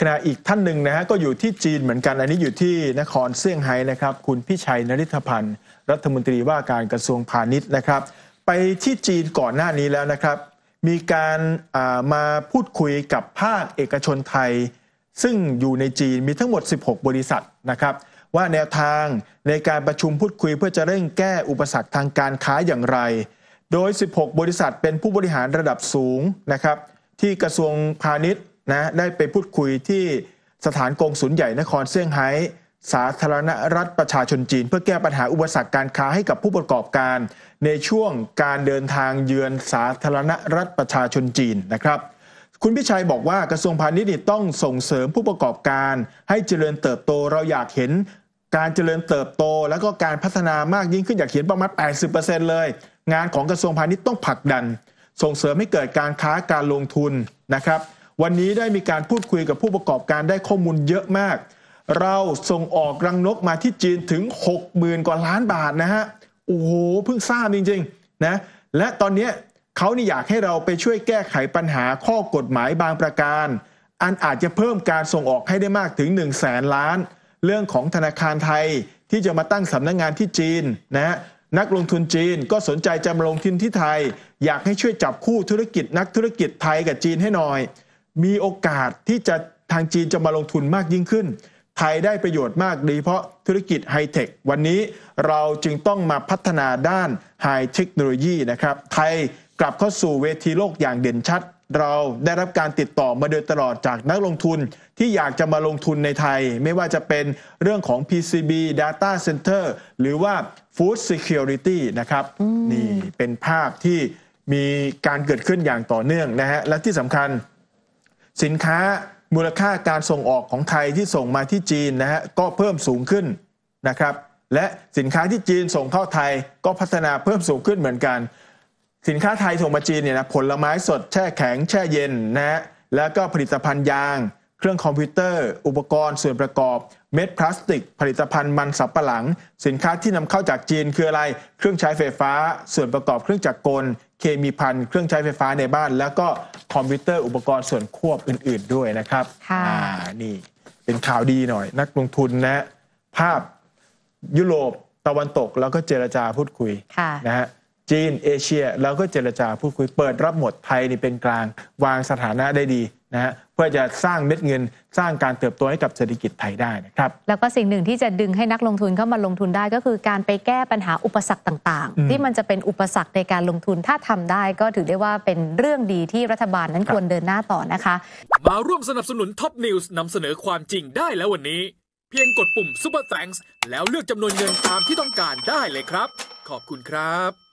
ขณะอีกท่านหนึ่งนะฮะก็อยู่ที่จีนเหมือนกัน อันนี้อยู่ที่นครเซี่ยงไฮ้นะครับคุณพิชัยนริธพันธ์ รัฐมนตรีว่าการกระทรวงพาณิชย์นะครับ ไปที่จีนก่อนหน้านี้แล้วนะครับมีการมาพูดคุยกับภาคเอกชนไทย ซึ่งอยู่ในจีนมีทั้งหมด 16 บริษัทนะครับว่าแนวทางในการประชุมพูดคุยเพื่อจะเร่งแก้อุปสรรคทางการค้าอย่างไร โดย 16 บริษัทเป็นผู้บริหารระดับสูงนะครับที่กระทรวงพาณิชย์นะได้ไปพูดคุยที่สถานกงศูนย์ใหญ่นครเซี่ยงไฮ้สาธารณรัฐประชาชนจีน เพื่อแก้ปัญหาอุปสรรคการค้าให้กับผู้ประกอบการ ในช่วงการเดินทางเยือนสาธารณรัฐประชาชนจีนนะครับ คุณพิชัยบอกว่ากระทรวงพาณิชย์ต้องส่งเสริมผู้ประกอบการ ให้เจริญเติบโตเราอยากเห็นการเจริญเติบโตแล้วก็การพัฒนามากยิ่งขึ้นอยากเห็นประมาณ 80%เลย งานของกระทรวงพาณิชย์ต้องผลักดัน ส่งเสริมให้เกิดการค้าการลงทุนนะครับวันนี้ได้มีการพูดคุยกับผู้ประกอบการได้ข้อมูลเยอะมาก เราส่งออกรังนกมาที่จีนถึง 60,000กว่าล้านบาทนะฮะ โอ้โหเพิ่งทราบจริงๆ นะ และตอนนี้เขานี่อยากให้เราไปช่วยแก้ไขปัญหาข้อกฎหมายบางประการ อันอาจจะเพิ่มการส่งออกให้ได้มากถึง 1 0 0 0 0แสนล้าน เรื่องของธนาคารไทยที่จะมาตั้งสำนักงงานที่จีนนะฮะนักลงทุนจีนก็สนใจจะมาลงทุนที่ไทย อยากให้ช่วยจับคู่ธุรกิจนักธุรกิจไทยกับจีนให้หน่อยมีโอกาสที่จะทางจีนจะมาลงทุนมากยิ่งขึ้น ไทยได้ประโยชน์มากดีเพราะธุรกิจไฮเทควันนี้เราจึงต้องมาพัฒนาด้านไฮเทคโนโลยีนะครับไทยกลับเข้าสู่เวทีโลกอย่างเด่นชัด เราได้รับการติดต่อมาโดยตลอดจากนักลงทุนที่อยากจะมาลงทุนในไทย ไม่ว่าจะเป็นเรื่องของ PCB Data Center หรือว่า Food Security นะครับ นี่เป็นภาพที่มีการเกิดขึ้นอย่างต่อเนื่องนะฮะและที่สำคัญสินค้ามูลค่าการส่งออกของไทยที่ส่งมาที่จีนนะฮะก็เพิ่มสูงขึ้นนะครับและสินค้าที่จีนส่งเข้าไทยก็พัฒนาเพิ่มสูงขึ้นเหมือนกัน สินค้าไทยส่งมาจีนเนี่ยนะผลไม้สดแช่แข็งแช่เย็นนะฮะแล้วก็ผลิตภัณฑ์ยางเครื่องคอมพิวเตอร์ อุปกรณ์ส่วนประกอบเม็ดพลาสติก ผลิตภัณฑ์มันสับปะหลัง สินค้าที่นำเข้าจากจีน คืออะไร เครื่องใช้ไฟฟ้าส่วนประกอบเครื่องจักรกล เคมีพันเครื่องใช้ไฟฟ้าในบ้าน แล้วก็คอมพิวเตอร์อุปกรณ์ส่วนควบอื่นๆ ด้วยนะครับค่ะนี่เป็นข่าวดีหน่อย นักลงทุนนะ ภาพยุโรปตะวันตก แล้วก็เจรจาพูดคุยะนะฮะจีนเอเชียเราก็เจรจาพูดคุยเปิดรับหมดไทยนี่เป็นกลางวางสถานะได้ดีนะฮะเพื่อจะสร้างเม็ดเงินสร้างการเติบโตให้กับเศรษฐกิจไทยได้นะครับแล้วก็สิ่งหนึ่งที่จะดึงให้นักลงทุนเข้ามาลงทุนได้ก็คือการไปแก้ปัญหาอุปสรรคต่างๆ ที่มันจะเป็นอุปสรรคในการลงทุนถ้าทำได้ก็ถือได้ว่าเป็นเรื่องดีที่รัฐบาลนั้นควรเดินหน้าต่อนะคะมาร่วมสนับสนุนท็อปนิวส์นำเสนอความจริงได้แล้ววันนี้ เพียงกดปุ่ม Super Thanks แล้วเลือกจำนวนเงินตามที่ต้องการได้เลยครับ ขอบคุณครับ